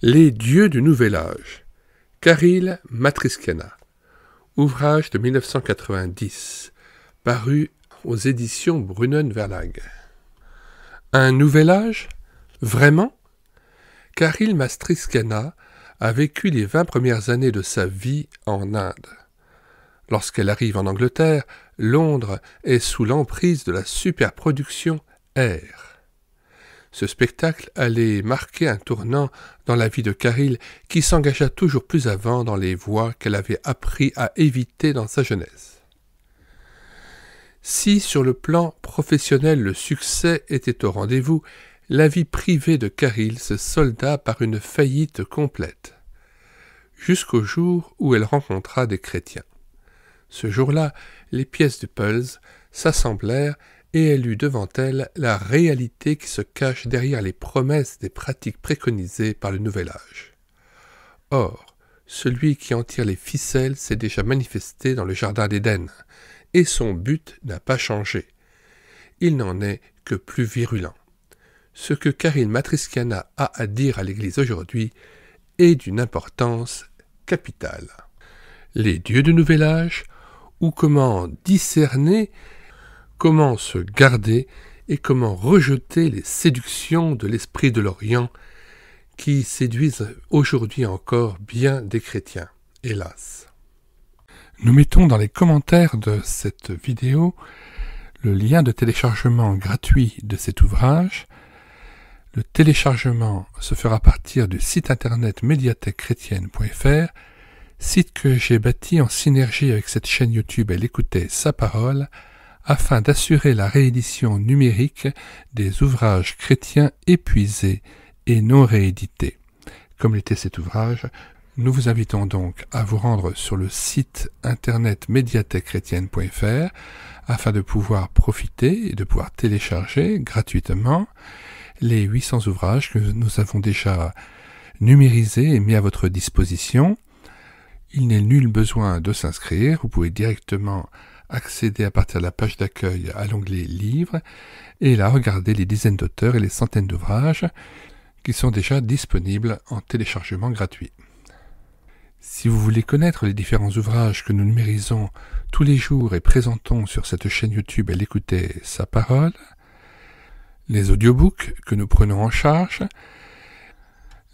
Les dieux du Nouvel Âge. Karil Matriskana. Ouvrage de 1990. Paru aux éditions Brunnen Verlag. Un nouvel âge Vraiment Karil Matriskana a vécu les vingt premières années de sa vie en Inde. Lorsqu'elle arrive en Angleterre, Londres est sous l'emprise de la superproduction Air. Ce spectacle allait marquer un tournant dans la vie de Caril, qui s'engagea toujours plus avant dans les voies qu'elle avait appris à éviter dans sa jeunesse. Si sur le plan professionnel le succès était au rendez-vous, la vie privée de Caril se solda par une faillite complète, jusqu'au jour où elle rencontra des chrétiens. Ce jour-là, les pièces du Pulse s'assemblèrent et elle eut devant elle la réalité qui se cache derrière les promesses des pratiques préconisées par le Nouvel Âge. Or, celui qui en tire les ficelles s'est déjà manifesté dans le Jardin d'Éden, et son but n'a pas changé. Il n'en est que plus virulent. Ce que Karine Matriskiana a à dire à l'Église aujourd'hui est d'une importance capitale. Les dieux du Nouvel Âge, ou comment discerner comment se garder et comment rejeter les séductions de l'esprit de l'Orient qui séduisent aujourd'hui encore bien des chrétiens, hélas. Nous mettons dans les commentaires de cette vidéo le lien de téléchargement gratuit de cet ouvrage. Le téléchargement se fera à partir du site internet médiathèquechrétienne.fr, site que j'ai bâti en synergie avec cette chaîne YouTube Elle écoutait sa parole afin d'assurer la réédition numérique des ouvrages chrétiens épuisés et non réédités. Comme l'était cet ouvrage, nous vous invitons donc à vous rendre sur le site internet médiathèquechrétienne.fr afin de pouvoir profiter et de pouvoir télécharger gratuitement les 800 ouvrages que nous avons déjà numérisés et mis à votre disposition. Il n'est nul besoin de s'inscrire, vous pouvez directement accéder à partir de la page d'accueil à l'onglet Livres, et là regarder les dizaines d'auteurs et les centaines d'ouvrages qui sont déjà disponibles en téléchargement gratuit. Si vous voulez connaître les différents ouvrages que nous numérisons tous les jours et présentons sur cette chaîne YouTube elle écoutait sa parole, les audiobooks que nous prenons en charge,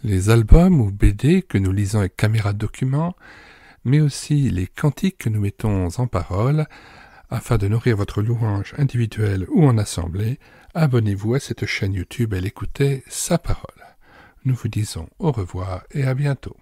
les albums ou BD que nous lisons avec caméra de document, mais aussi les cantiques que nous mettons en parole, afin de nourrir votre louange individuelle ou en assemblée, abonnez-vous à cette chaîne YouTube et écoutez sa parole. Nous vous disons au revoir et à bientôt.